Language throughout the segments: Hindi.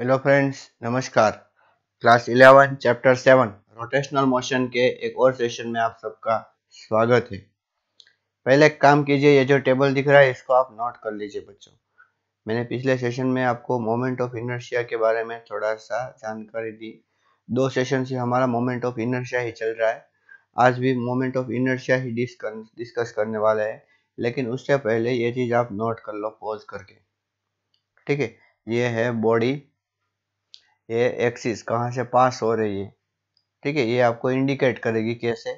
हेलो फ्रेंड्स नमस्कार क्लास 11 चैप्टर 7 रोटेशनल मोशन के एक और सेशन में आप सबका स्वागत है पहले एक काम कीजिए ये जो टेबल दिख रहा है इसको आप नोट कर लीजिए बच्चों मैंने पिछले सेशन में आपको मोमेंट ऑफ इनर्शिया के बारे में थोड़ा सा जानकारी दी दो सेशन से हमारा मोमेंट ऑफ इनर्शिया ही चल रहा है आज भी मोमेंट ऑफ इनर्शिया ही डिस्कस करने वाला है लेकिन उससे पहले ये चीज़ आप नोट कर लो पॉज करके ठीक है ये है बॉडी ये एक्सिस कहाँ से पास हो रही है ठीक है ये आपको इंडिकेट करेगी कैसे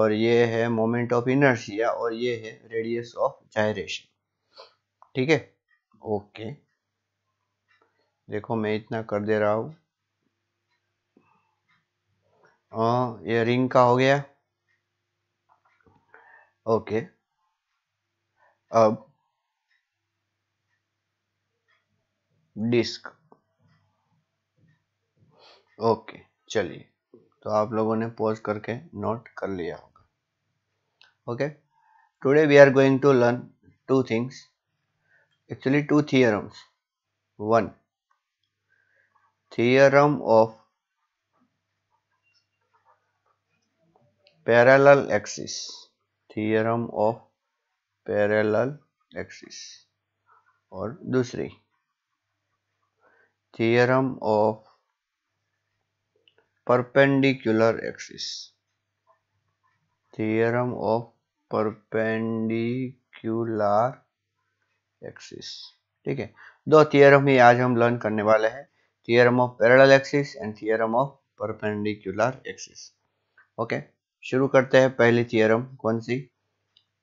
और ये है मोमेंट ऑफ इनर्शिया और ये है रेडियस ऑफ जायरेशन ठीक है ओके देखो मैं इतना कर दे रहा हूँ हाँ, ये रिंग का हो गया ओके अब डिस्क ओके चलिए तो आप लोगों ने पॉज करके नोट कर लिया होगा okay today we are going to learn two things actually two theorems one theorem of parallel axis theorem of parallel axis और दूसरी theorem of perpendicular axis theorem of perpendicular axis ठीक है दो थियरम ही आज हम लर्न करने वाले हैं theorem of parallel axis and theorem of perpendicular axis okay शुरू करते हैं पहली थियरम कौन सी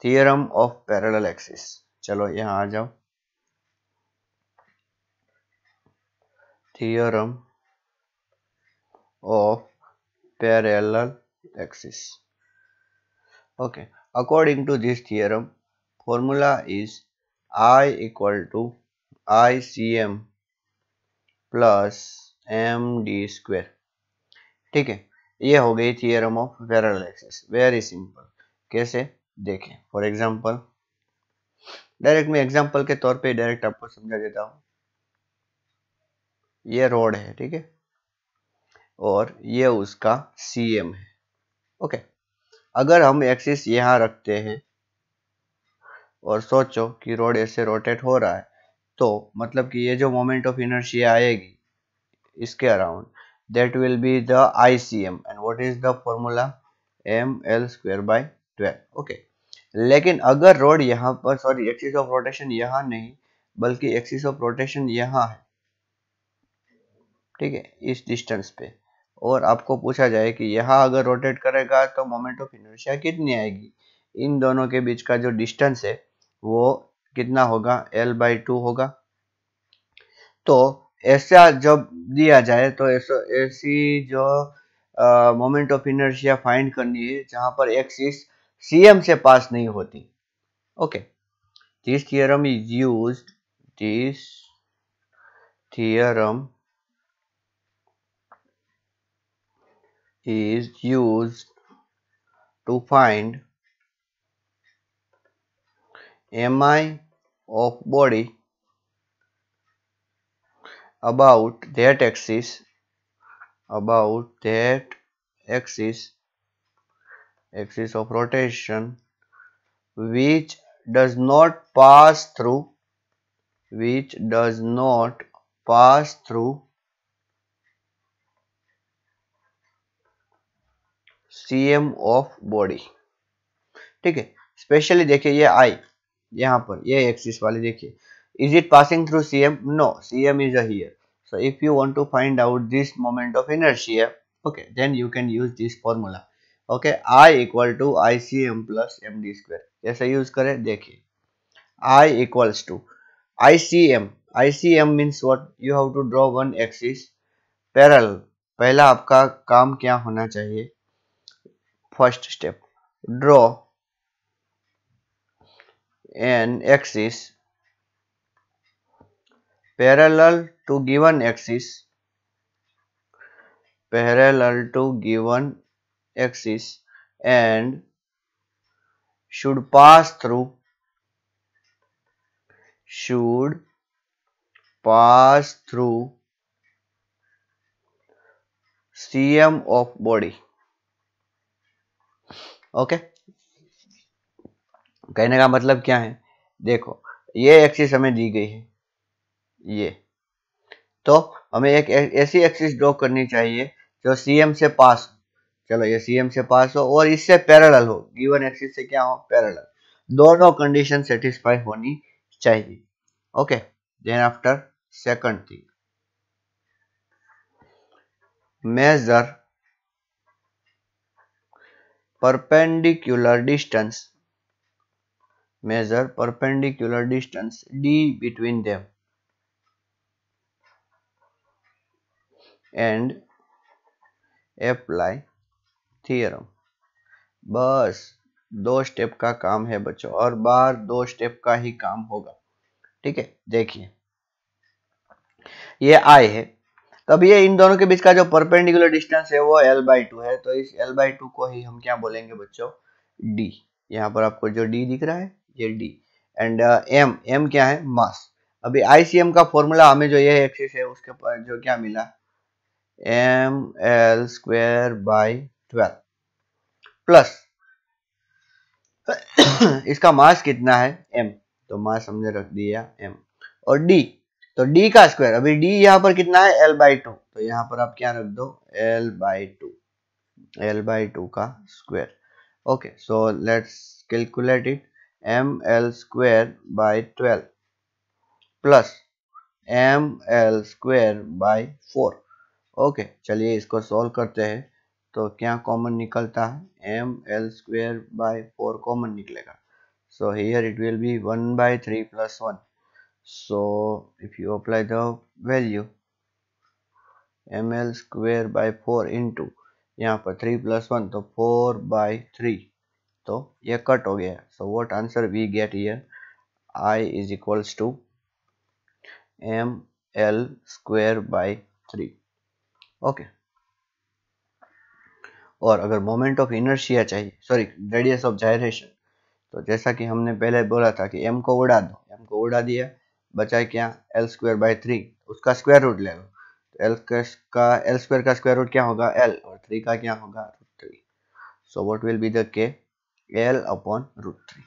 थियरम ऑफ पैरेलल एक्सिस चलो यहां आ जाओ theorem of parallel axis. Okay, according to this theorem, formula is I equal to ICM plus M D square ठीक है ये हो गई theorem of parallel axis very simple कैसे देखें फॉर एग्जांपल डायरेक्ट मैं एग्जांपल के तौर पे डायरेक्ट आपको समझा देता हूं ये रोड है ठीक है और ये उसका सी एम है ओके अगर हम एक्सिस यहाँ रखते हैं और सोचो कि रोड ऐसे रोटेट हो रहा है तो मतलब कि ये जो मोमेंट ऑफ इनर्शिया आएगी इसके around that will be the I C M and what is the formula M L square by twelve okay लेकिन अगर रोड यहाँ पर सॉरी एक्सिस ऑफ रोटेशन यहाँ नहीं बल्कि एक्सिस ऑफ रोटेशन यहाँ है ठीक है इस डिस्टेंस पे और आपको पूछा जाए कि यहाँ अगर रोटेट करेगा तो मोमेंट ऑफ इनर्शिया कितनी आएगी इन दोनों के बीच का जो डिस्टेंस है वो कितना होगा एल बाई टू होगा तो ऐसा जब दिया जाए तो ऐसी जो मोमेंट ऑफ इनर्शिया फाइंड करनी है जहां पर एक्सिस सीएम से पास नहीं होती okay this theorem is used this theorem is used to find mi of body about that axis about that axis axis of rotation which does not pass through which does not pass through C M of body ठीक है स्पेशली देखिए ये आई यहाँ पर ये एक्सिस वाली देखिए is it passing through C M no C M is here so if you want to find out this moment of inertia okay then you can use this formula okay I equal to I C M plus M D square कैसे यूज करें देखिए I equals to I C M I C M means what you have to draw one axis parallel पहला आपका काम क्या होना चाहिए first step draw an axis parallel to given axis parallel to given axis and should pass through should pass through cm of body okay कहने का मतलब क्या है देखो ये एक्सिस हमें दी गई है ये तो हमें एक ऐसी एक्सिस ड्रॉ करनी चाहिए जो सीएम से पास चलो ये सीएम से पास हो और इससे पैरेलल हो गिवन एक्सिस से क्या हो पैरेलल दोनों कंडीशन सेटिस्फाई होनी चाहिए okay then after second thing measure perpendicular distance measure perpendicular distance d between them and apply theorem बस दो स्टेप का काम है बच्चों और बार दो स्टेप का ही काम होगा ठीक है देखिए ये आई है तो अब ये इन दोनों के बीच का जो परपेंडिकुलर डिस्टेंस है वो एल बाई टू है तो इस एल बाई टू को ही हम क्या बोलेंगे बच्चों डी यहाँ पर आपको जो डी दिख रहा है ये डी एंड एम एम क्या है मास अभी आईसीएम का फॉर्मूला हमें जो ये एक्सिस है उसके पर जो क्या मिला M L square by twelve plus इसका मास कितना है एम तो मास हमने रख दिया एम और डी तो d का स्क्वायर अभी d यहाँ पर कितना है l बाई टू तो यहाँ पर आप क्या रख दो l by two L by two का square okay so let's calculate it M L square by twelve plus M L square by four okay चलिए इसको सॉल्व करते हैं तो क्या कॉमन निकलता है M L square by four common निकलेगा so here it will be one by three plus one so if you apply the value ml square by 4 into यहाँ पर 3 plus 1 तो 4 by 3 तो ये कट हो गया so what answer we get here i is equals to ml square by 3 okay और अगर मोमेंट ऑफ इनर्शिया चाहिए सॉरी रेडियस ऑफ जायरेशन तो जैसा कि हमने पहले बोला था कि m को उड़ा दो m को उड़ा दिया बचा है क्या एल स्क्वायर बाई थ्री उसका स्क्वायर रूट ले लो तो एल का एल स्क्वायर का स्क्वायर रूट क्या होगा एल और थ्री का क्या होगा root three so what will be the K L upon root three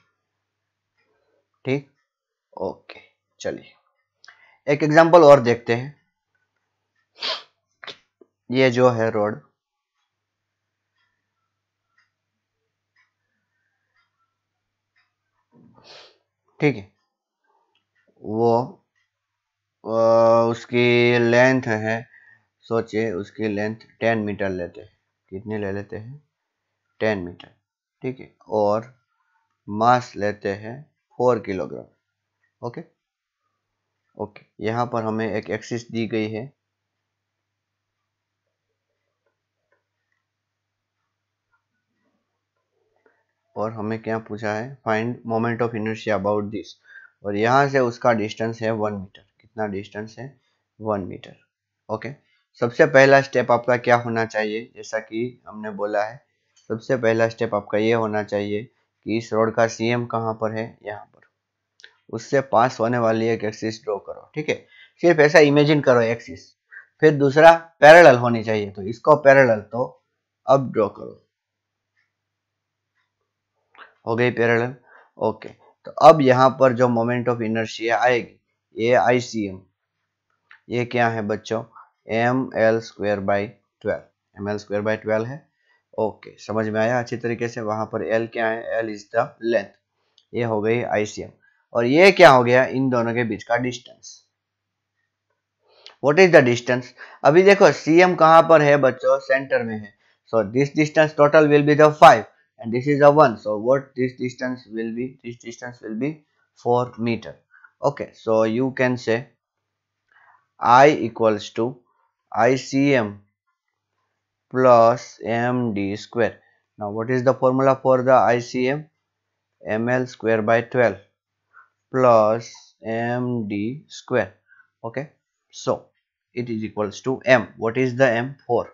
ठीक ओके चलिए एक एग्जाम्पल और देखते हैं ये जो है रोड ठीक है वो उसकी लेंथ है सोचिए उसकी लेंथ टेन मीटर लेते हैं कितने ले लेते हैं टेन मीटर ठीक है और मास लेते हैं फोर किलोग्राम ओके ओके यहाँ पर हमें एक एक्सिस दी गई है और हमें क्या पूछा है find moment of inertia about this और यहाँ से उसका डिस्टेंस है वन मीटर कितना डिस्टेंस है वन मीटर ओके सबसे पहला स्टेप आपका क्या होना चाहिए जैसा कि हमने बोला है सबसे पहला स्टेप आपका ये होना चाहिए कि इस रोड का सी एम कहाँ पर है यहाँ पर उससे पास होने वाली एक एक्सिस ड्रॉ करो ठीक है सिर्फ ऐसा इमेजिन करो एक्सिस फिर दूसरा पैरेलल होनी चाहिए तो इसको पैरेलल तो अब ड्रॉ करो हो गई पैरेलल ओके तो अब यहाँ पर जो मोमेंट ऑफ इनर्शिया आएगी ये आई सी एम ये क्या है बच्चों M L square by twelve M L square by twelve है ओके समझ में आया अच्छी तरीके से वहां पर एल क्या है एल इज द लेंथ ये हो गई आईसीएम और ये क्या हो गया इन दोनों के बीच का distance what is the distance अभी देखो सी एम पर है बच्चों सेंटर में है so this distance total will be the five and this is a 1 so what this distance will be this distance will be 4 meter okay so you can say i equals to icm plus md square now what is the formula for the icm ml square by 12 plus md square okay so it is equals to m what is the m 4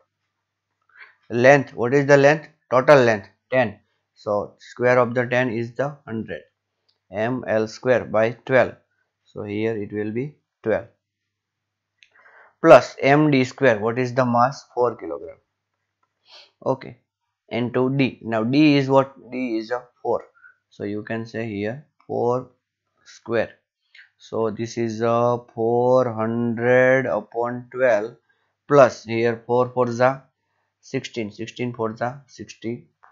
length what is the length total length 10 so square of the 10 is the 100 ml square by 12 so here it will be 12 plus md square what is the mass 4 kilogram okay into d now d is what d is a 4 so you can say here 4 square so this is a 400 upon 12 plus here 4 for the 16 16 for the 60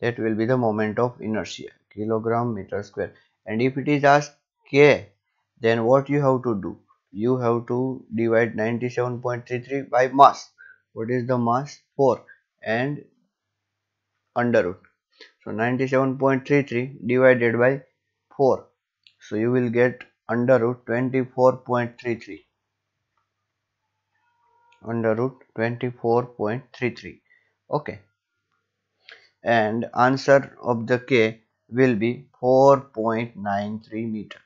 that will be the moment of inertia kilogram meter square and if it is asked k then what you have to do you have to divide 97.33 by mass what is the mass 4 and under root so 97.33 divided by 4 so you will get under root 24.33 under root 24.33 okay and answer of the K will be 4.93 meter.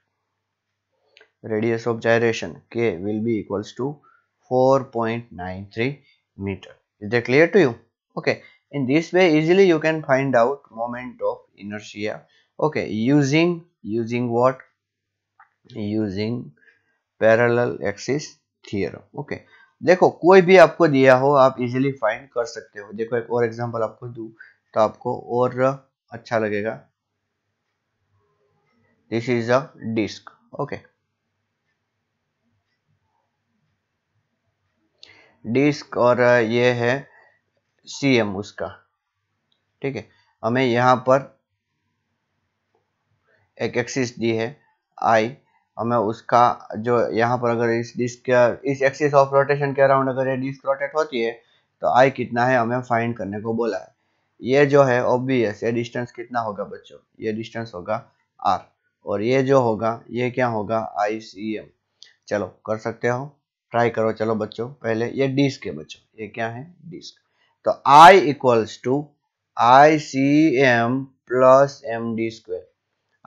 Radius of gyration K will be equals to 4.93 meter. Is that clear to you? Okay. In this way easily you can find out moment of inertia. Okay. Using, using what? Using parallel axis theorem. Okay. देखो कोई भी आपको दिया हो आप इजीली फाइंड कर सकते हो देखो एक और एग्जांपल आपको दू तो आपको और अच्छा लगेगा this is a disc okay disc और ये है सी एम उसका ठीक है हमें यहां पर एक एक्सिस दी है आई हमें उसका जो यहाँ पर अगर इस डिस्क इस एक्सिस ऑफ रोटेशन के अराउंड अगर ये डिस्क रोटेट होती है तो आई कितना है हमें फाइंड करने को बोला है ये जो है ऑब्वियस ये डिस्टेंस कितना होगा बच्चों ये डिस्टेंस होगा आर और ये जो होगा ये क्या होगा आई चलो कर सकते हो ट्राई करो चलो बच्चों पहले ये डिस्क है बच्चों ये क्या है डिस्क तो I equals to I C M plus M D square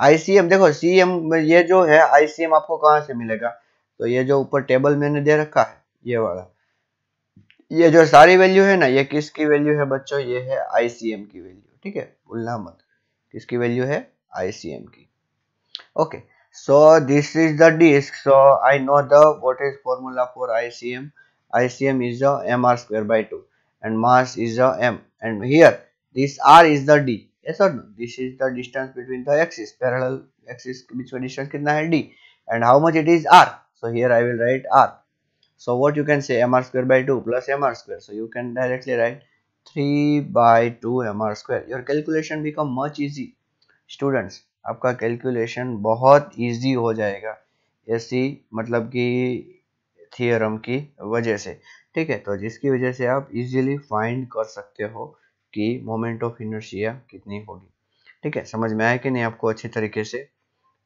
I C M देखो सी एम ये जो है आई सी एम आपको कहाँ से मिलेगा तो ये जो ऊपर टेबल मैंने दे रखा है ये वाला ये जो सारी वैल्यू है ना ये किसकी वैल्यू है बच्चों ये है आईसीएम की वैल्यू ठीक है बोलना मत किसकी वैल्यू है आईसीएम की okay so this is the disc so I know the what is formula for ICM ICM is the M R square by two and mass is the M and here this R is the D sir no this is the distance between the axis parallel axis के बीच में डिस्टेंस कितना है D and how much it is R so here I will write R so what you can say mr square by 2 plus mr square so you can directly write 3 by 2 mr square your calculation become much easy students आपका कैलकुलेशन बहुत इजी हो जाएगा ऐसी मतलब कि थियोरम की वजह से ठीक है तो जिसकी वजह से आप इजीली फाइंड कर सकते हो कि मोमेंट ऑफ इनर्शिया कितनी होगी ठीक है समझ में आया कि नहीं आपको अच्छे तरीके से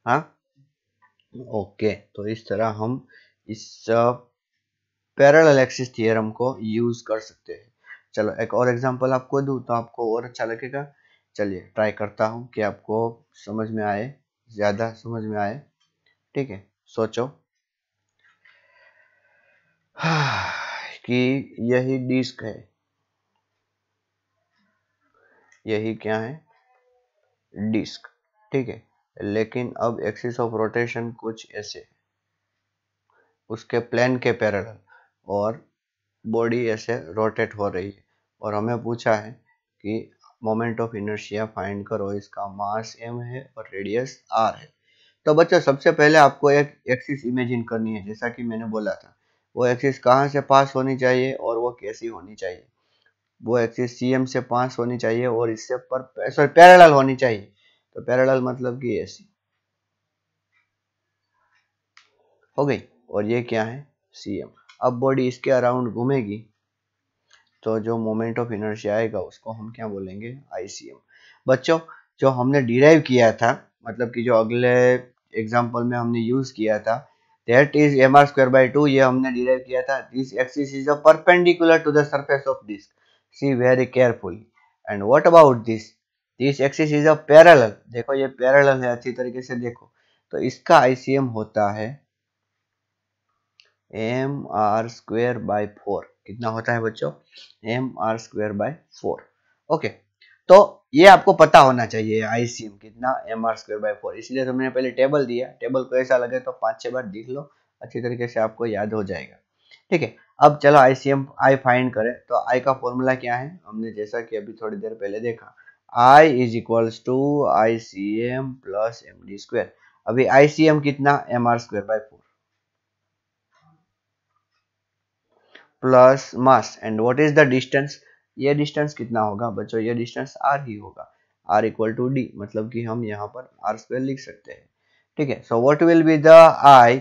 हाँ ओके तो इस तरह हम इस पैरालैक्सिस थियरम को यूज कर सकते हैं चलो एक और एग्जांपल आपको दूँ तो आपको और अच्छा लगेगा चलिए ट्राई करता हूँ कि आपको समझ में आए ज़्यादा समझ में आए ठीक है सोचो कि यही डिस्क है यही क्या है डिस्क ठीक है लेकिन अब एक्सिस ऑफ रोटेशन कुछ ऐसे उसके प्लेन के पैरेलल और बॉडी ऐसे रोटेट हो रही है और हमें पूछा है कि मोमेंट ऑफ इनर्शिया फाइंड करो इसका मास एम है और रेडियस आर है तो बच्चों सबसे पहले आपको एक एक्सिस इमेजिन करनी है जैसा कि मैंने बोला था वो एक्सिस कहाँ से पास होनी चाहिए और वो कैसी होनी चाहिए वो एक्सिस सी एम से पास होनी चाहिए और इससे पर सॉरी पैरेलल होनी चाहिए तो पैरेलल मतलब कि ऐसी हो गई और ये क्या है सी एम अब बॉडी इसके अराउंड घूमेगी तो जो मोमेंट ऑफ इनर्जी आएगा उसको हम क्या बोलेंगे आईसीएम बच्चों जो हमने डिराइव किया था मतलब कि जो अगले एग्जाम्पल में हमने यूज किया था that is M R square by two ये हमने डिराइव किया था this axis is a perpendicular to the surface of disc see very careful and what about this this axis is a parallel देखो ये पैरेलल है अच्छी तरीके से देखो तो इसका आईसीएम होता है M R square by four कितना होता है बच्चों M R square by four okay तो ये आपको पता होना चाहिए आईसीएम कितना M R square by four इसलिए तो मैंने पहले टेबल दिया टेबल को ऐसा लगे तो पाँच छह बार देख लो अच्छी तरीके से आपको याद हो जाएगा ठीक है अब चलो आईसीएम आई फाइंड करें तो आई का फॉर्मूला क्या है हमने जैसा कि अभी थोड़ी देर पहले देखा I is equals to I C M plus M D square अभी आई सी एम कितना M R square by four plus mass and what is the distance ये डिस्टेंस कितना होगा बच्चों ये डिस्टेंस आर ही होगा आर इक्वल टू डी मतलब कि हम यहाँ पर आर स्क्वेयर लिख सकते हैं ठीक है so what will be the I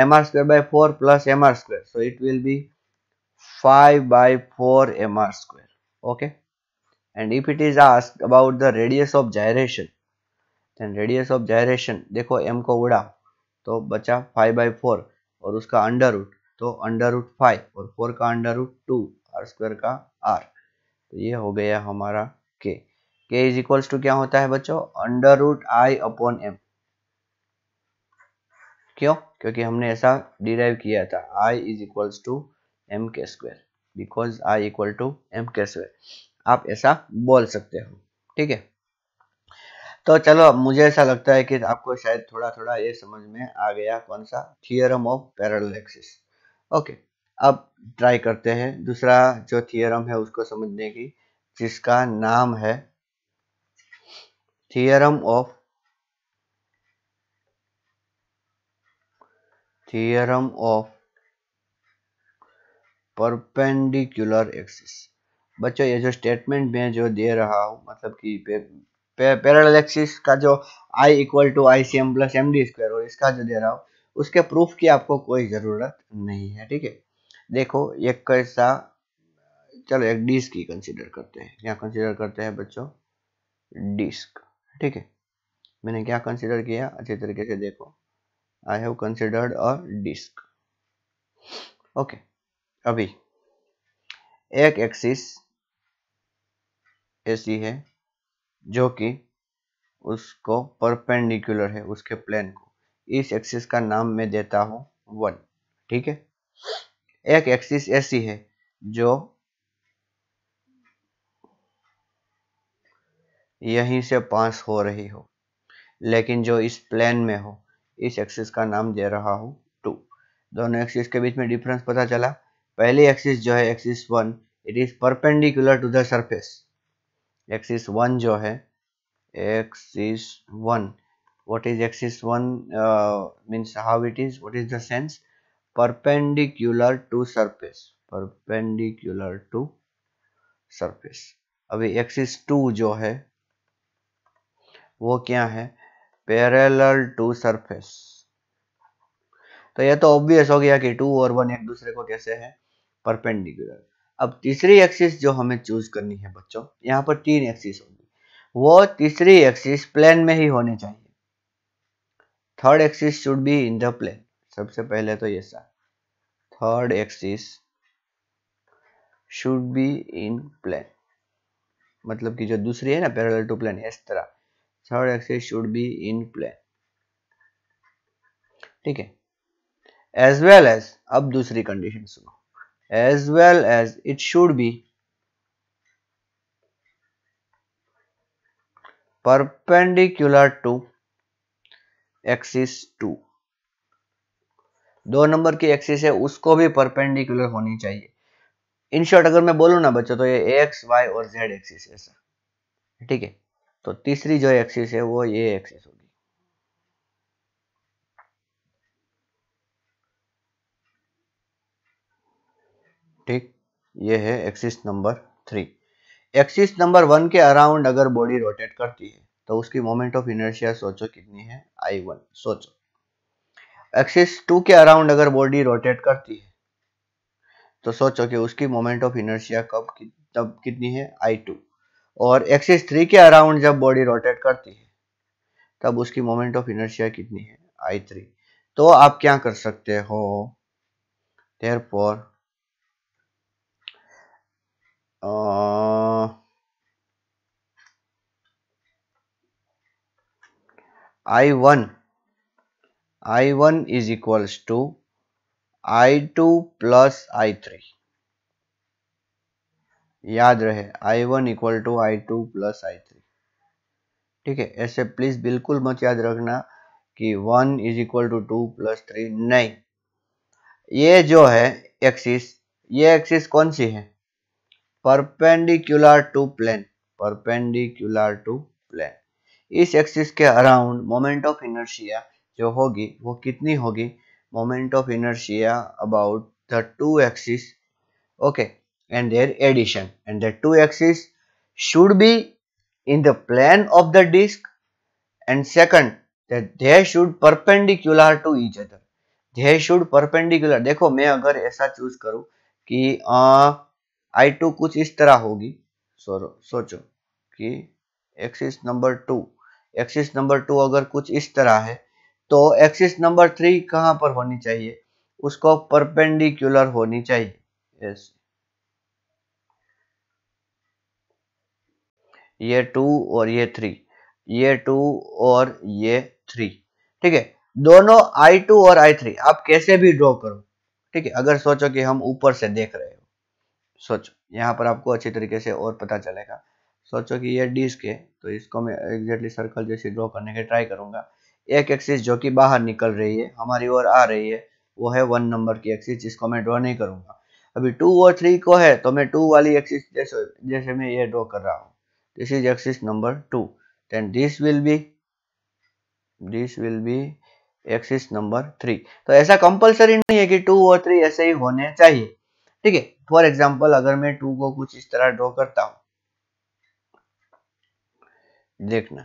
M R square by four plus M R square so it will be five by four M R square okay and if it is ask about the radius of gyration then radius of gyration देखो एम को उड़ा तो बचा फाइव बाई फोर और उसका अंडर रूट तो अंडर रूट फाइव और फोर का under root two R square का आर तो ये हो गया हमारा के के इज इक्वल्स टू क्या होता है बच्चों under root I upon M क्यों क्योंकि हमने ऐसा डिराइव किया था I is equals to M K square because I equal to M K square आप ऐसा बोल सकते हो ठीक है तो चलो अब मुझे ऐसा लगता है कि आपको शायद थोड़ा थोड़ा ये समझ में आ गया कौन सा theorem of parallel axis okay अब ट्राई करते हैं दूसरा जो थियरम है उसको समझने की जिसका नाम है theorem of theorem of perpendicular axis बच्चों ये जो स्टेटमेंट मैं जो दे रहा हूँ मतलब कि पे, पे, एक्सिस का जो I equal to I C M plus M D square और इसका जो दे रहा हूँ उसके प्रूफ की आपको कोई ज़रूरत नहीं है ठीक है देखो एक कैसा चलो एक डिस्क ही कंसीडर करते हैं क्या कंसिडर करते हैं बच्चों डिस्क ठीक है मैंने क्या कंसिडर किया अच्छे तरीके से देखो I have considered a disc okay अभी एक एक्सिस ऐसी है जो कि उसको परपेंडिकुलर है उसके प्लेन को इस एक्सिस का नाम मैं देता हूं वन ठीक है एक एक्सिस ऐसी है जो यहीं से पास हो रही हो लेकिन जो इस प्लेन में हो इस एक्सिस का नाम दे रहा हूं टू दोनों एक्सिस के बीच में डिफरेंस पता चला पहली एक्सिस जो है axis one it is perpendicular to the surface axis one जो है axis one what is axis 1 uh, means how it is what is the sense perpendicular to surface perpendicular to surface अभी एक्सिस 2 जो है वो क्या है पैरेलल टू सरफेस तो यह तो ऑब्वियस हो गया कि टू और वन एक दूसरे को कैसे है परपेंडिकुलर अब तीसरी एक्सिस जो हमें चूज करनी है बच्चों यहाँ पर तीन एक्सिस होगी वो तीसरी एक्सिस प्लेन में ही होनी चाहिए third axis should be in the plane सबसे पहले तो ये सा third axis should be in plane मतलब कि जो दूसरी है ना पैरल टू प्लेन इस तरह third axis should be in plane ठीक है एज वेल एज अब दूसरी कंडीशन सुनो as well as it should be perpendicular to axis two दो नंबर की एक्सिस है उसको भी परपेंडिकुलर होनी चाहिए इन शॉर्ट अगर मैं बोलू ना बच्चों तो ये एक्स वाई और जेड एक्सिस ऐसा ठीक है तो तीसरी जो एक्सिस है वो ये एक्सिस होगी ठीक ये है axis number three axis number one के अराउंड अगर बॉडी रोटेट करती है तो उसकी मोमेंट ऑफ इनर्शिया सोचो कितनी है आई वन सोचो एक्सिस टू के अराउंड अगर बॉडी रोटेट करती है तो सोचो कि उसकी मोमेंट ऑफ इनर्शिया कब तब कितनी है आई टू और एक्सिस थ्री के अराउंड जब बॉडी रोटेट करती है तब उसकी मोमेंट ऑफ इनर्शिया कितनी है आई थ्री तो आप क्या कर सकते हो therefore I1 I1 is equals to I2 plus I3 याद रहे I1 equal to I2 plus I three ठीक है ऐसे प्लीज बिल्कुल मत याद रखना कि 1 is equal to two plus three नहीं ये जो है एक्सिस ये एक्सिस कौन सी है perpendicular to plane perpendicular to plane इस एक्सिस के अराउंड मोमेंट ऑफ इनर्शिया जो होगी वो कितनी होगी moment of inertia about the two axis okay and their addition and the two axis should be in the plan of the disc and second they should perpendicular to each other they should perpendicular देखो मैं अगर ऐसा चूज करूं कि आई टू कुछ इस तरह होगी सोचो कि axis number two axis number two अगर कुछ इस तरह है तो एक्सिस नंबर थ्री कहाँ पर होनी चाहिए उसको परपेंडिकुलर होनी चाहिए yes. ये टू और ये थ्री ये टू और ये थ्री ठीक है दोनों आई टू और आई थ्री आप कैसे भी ड्रॉ करो ठीक है अगर सोचो कि हम ऊपर से देख रहे हो सोचो यहाँ पर आपको अच्छी तरीके से और पता चलेगा सोचो कि ये डिस्क है तो इसको मैं एग्जैक्टली सर्कल जैसे ड्रॉ करने के ट्राई करूंगा एक एक्सिस जो कि बाहर निकल रही है हमारी ओर आ रही है वो है वन नंबर की एक्सिस जिसको मैं ड्रॉ नहीं करूंगा अभी टू और थ्री को है तो मैं टू वाली एक्सिस जैसे जैसे मैं ये ड्रॉ कर रहा हूँ this is axis number two then this will be this will be axis number three तो ऐसा कंपलसरी नहीं है कि टू और थ्री ऐसे ही होने चाहिए ठीक है फॉर एग्जाम्पल अगर मैं टू को कुछ इस तरह ड्रॉ करता हूँ देखना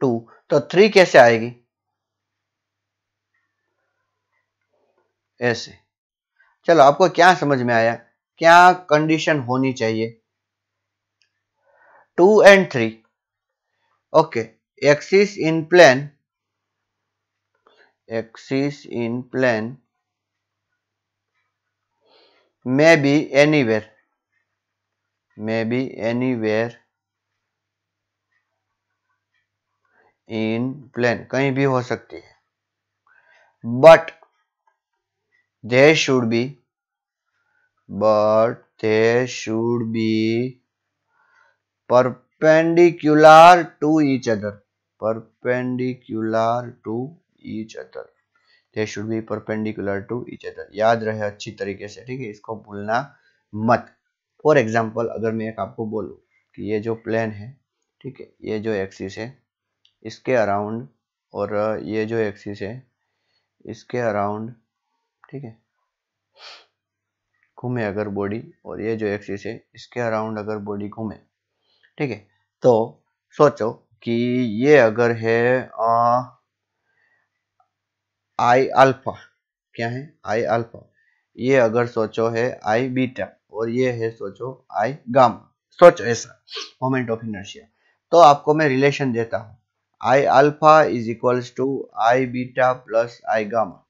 टू तो थ्री कैसे आएगी ऐसे चलो आपको क्या समझ में आया क्या कंडीशन होनी चाहिए two and three okay axis in plane in in may be any anywhere may be anywhere in plane कहीं भी हो सकती है but there should be but there should be perpendicular to each other perpendicular to each other they should be perpendicular to each other याद रहे अच्छी तरीके से ठीक है इसको भूलना मत फॉर एग्जाम्पल अगर मैं एक आपको बोलूँ कि ये जो प्लेन है ठीक है ये जो एक्सिस है इसके अराउंड और ये जो एक्सिस है इसके अराउंड ठीक है घूमे अगर बॉडी और ये जो एक्सिस है इसके अराउंड अगर बॉडी घूमे ठीक है तो सोचो कि ये अगर है आ, आई अल्फा क्या है आई अल्फा ये अगर सोचो है आई बीटा और ये है सोचो आई गामा सोचो ऐसा मोमेंट ऑफ इनर्शिया तो आपको मैं रिलेशन देता हूं I alpha is equals to I beta plus I gamma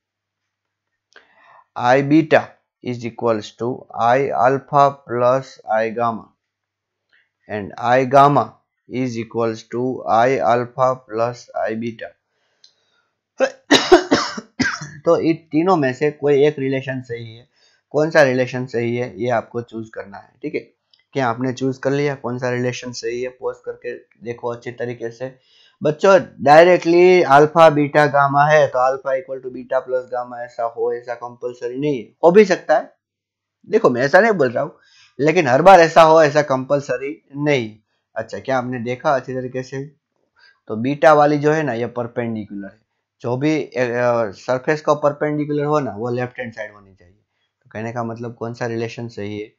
I beta is equals to I alpha plus I gamma and I gamma is equals to I alpha plus I beta तो इन तीनों में से कोई एक रिलेशन सही है कौन सा रिलेशन सही है ये आपको चूज करना है ठीक है क्या आपने चूज कर लिया कौन सा रिलेशन सही है पोज करके देखो अच्छे तरीके से बच्चों डायरेक्टली अल्फा बीटा गामा है तो alpha equal to beta plus gamma ऐसा हो ऐसा कंपलसरी नहीं है हो भी सकता है देखो मैं ऐसा नहीं बोल रहा हूँ लेकिन हर बार ऐसा हो ऐसा कंपलसरी नहीं अच्छा क्या आपने देखा अच्छे तरीके से तो बीटा वाली जो है ना ये परपेंडिकुलर है जो भी सरफेस का परपेंडिकुलर हो ना वो लेफ्ट हैंड साइड होनी चाहिए कहने का मतलब कौन सा रिलेशन सही है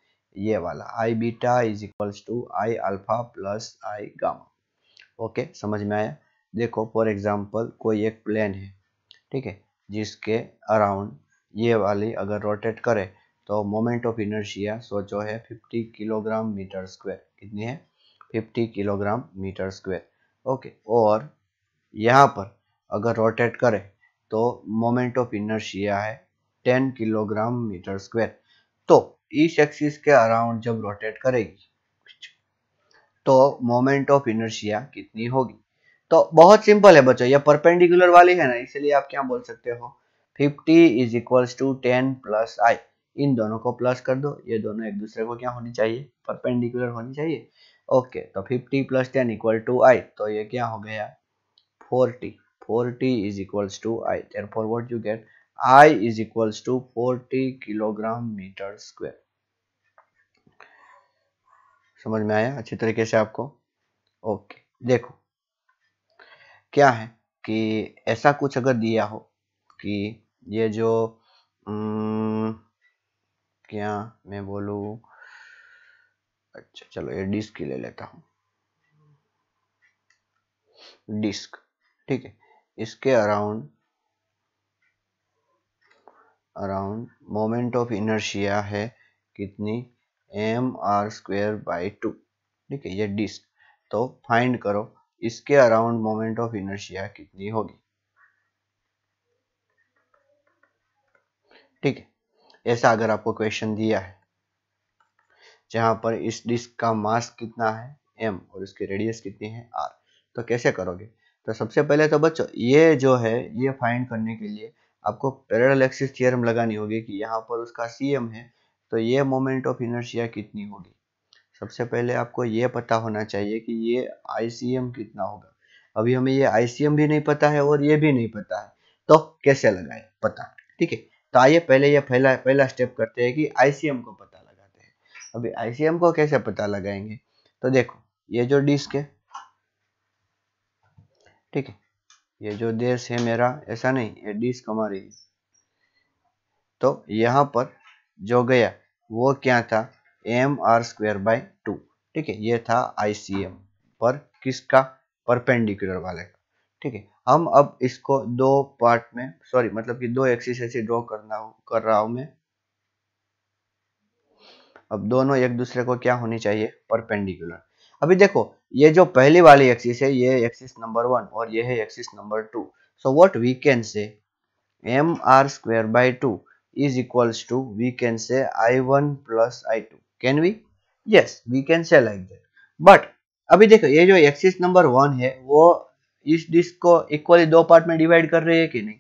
ये वाला I beta is equals to I alpha plus I gamma okay समझ में आया देखो फॉर एग्जांपल कोई एक प्लेन है ठीक है जिसके अराउंड ये वाली अगर रोटेट करे तो मोमेंट ऑफ इनर्शिया सोचो है 50 किलोग्राम मीटर स्क्वायर कितनी है 50 किलोग्राम मीटर स्क्वायर ओके और यहाँ पर अगर रोटेट करे तो मोमेंट ऑफ इनर्शिया है टेन किलोग्राम मीटर स्क्वायर तो इस एक्सिस के अराउंड जब रोटेट करेगी तो मोमेंट ऑफ इनर्शिया कितनी होगी तो बहुत सिंपल है बच्चों ये परपेंडिकुलर वाली है ना इसलिए आप क्या बोल सकते हो 50 is equals to 10 plus I इन दोनों को प्लस कर दो ये दोनों एक दूसरे को क्या होनी चाहिए परपेंडिकुलर होनी चाहिए ओके तो 50 plus ten equal to I तो ये क्या हो गया 40 40 is equals to I therefore what you get I is equals to 40 kilogram metre square समझ में आया अच्छी तरीके से आपको ओके देखो क्या है कि ऐसा कुछ अगर दिया हो कि ये जो क्या मैं बोलू अच्छा चलो ये डिस्क ही ले लेता हूं डिस्क ठीक है इसके around around moment of inertia है कितनी M R square by two ठीक है ये डिस्क तो फाइंड करो इसके अराउंड मोमेंट ऑफ इनर्शिया कितनी होगी ठीक है ऐसा अगर आपको क्वेश्चन दिया है जहां पर इस डिस्क का मास कितना है एम और इसकी रेडियस कितनी है आर तो कैसे करोगे तो सबसे पहले तो बच्चों ये जो है ये फाइंड करने के लिए आपको पैरल एक्सिस थ्योरम लगानी होगी कि यहाँ पर उसका सीएम है तो ये मोमेंट ऑफ इनर्शिया कितनी होगी सबसे पहले आपको ये पता होना चाहिए कि ये आईसीएम कितना होगा अभी हमें ये आईसीएम भी नहीं पता है और ये भी नहीं पता है तो कैसे लगाए पता ठीक है तो आइए पहले ये पहला पहला स्टेप करते हैं कि आईसीएम को पता लगाते हैं अभी आईसीएम को कैसे पता लगाएंगे तो देखो ये जो डिस्क है ठीक है ये जो देश है मेरा ऐसा नहीं ये डिश हमारी है तो यहाँ पर जो गया वो क्या था M R square by two ठीक है ये था आईसीएम पर किसका परपेंडिकुलर वाले का ठीक है हम अब इसको दो पार्ट में सॉरी मतलब कि दो एक्सिस ऐसे ड्रॉ करना कर रहा हूं मैं अब दोनों एक दूसरे को क्या होनी चाहिए परपेंडिकुलर अभी देखो ये जो पहली वाली एक्सिस है ये एक्सिस नंबर वन और ये है axis number two so what we can say M R square by two is two we can say I one plus I two can we yes we can say like that but अभी देखो ये जो एक्सिस नंबर वन है वो इस डिस्क को इक्वली दो पार्ट में डिवाइड कर रही है कि नहीं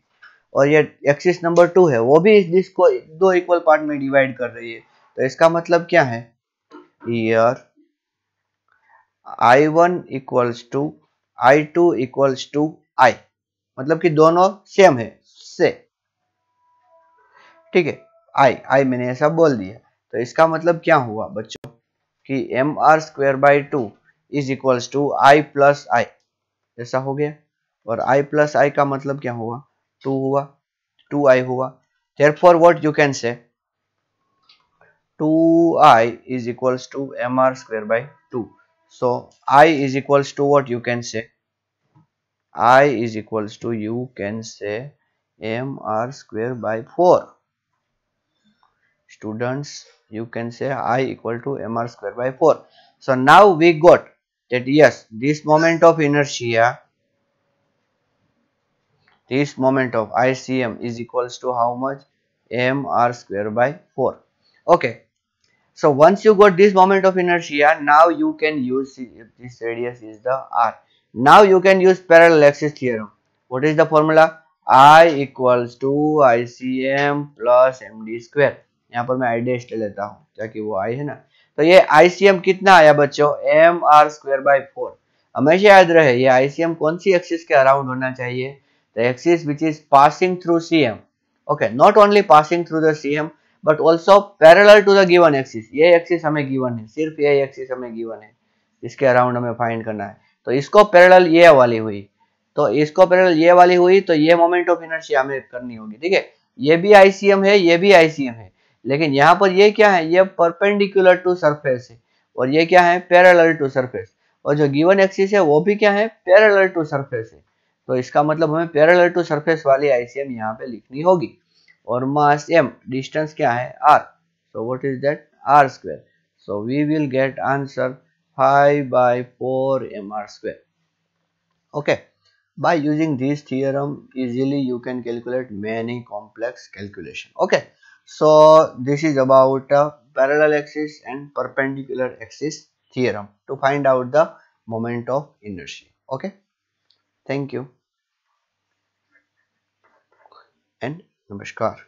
और ये एक्सिस नंबर टू है वो भी इस डिस्क को दो इक्वल पार्ट में डिवाइड कर रही है तो इसका मतलब क्या है ईयर I1 equals to I2 equals to I मतलब कि दोनों सेम है से ठीक है I I मैंने ऐसा बोल दिया तो इसका मतलब क्या हुआ बच्चों कि M R square by two is equals to I plus I ऐसा हो गया और I प्लस आई का मतलब क्या हुआ टू हुआ टू आई हुआ therefore what you can say two I is equals to M R square by two so i is equals to what you can say i is equals to you can say m r square by 4 students you can say i equal to m r square by 4 so now we got that yes this moment of inertia this moment of icm is equals to how much m r square by 4 okay So once you got this moment of inertia, now you can use this radius is the r. Now you can use parallel axis theorem. What is the formula? I equals to icm plus md square यहाँ पर मैं आई डेस्ट लेता हूँ ताकि वो आई है ना तो ये आईसीएम कितना आया बच्चों एम आर फोर हमेशा याद रहे ये आईसीएम कौन सी एक्सिस के अराउंड होना चाहिए the axis which is passing through C okay not only passing through the C M but also parallel to the given axis ये एक्सिस हमें गिवन है सिर्फ ये एक्सिस हमें गिवन है इसके अराउंड हमें फाइंड करना है तो इसको पैरल ये वाली हुई तो इसको पैरल ये वाली हुई तो ये मोमेंट ऑफ एनर्जी हमें करनी होगी ठीक है ये भी आईसीएम है ये भी आईसीएम है लेकिन यहाँ पर ये क्या है ये परपेंडिकुलर टू सरफेस है और ये क्या है पैरल टू सरफेस और जो गिवन एक्सिस है वो भी क्या है पैरल टू सरफेस है तो इसका मतलब हमें पैरल टू सरफेस वाली आईसीएम यहाँ पे लिखनी होगी Or mass m distance क्या है r so what is that r square so we will get answer 5 by 4 mr square okay by using this theorem easily you can calculate many complex calculation okay so this is about parallel axis and perpendicular axis theorem to find out the moment of inertia okay thank you and não Namaskar.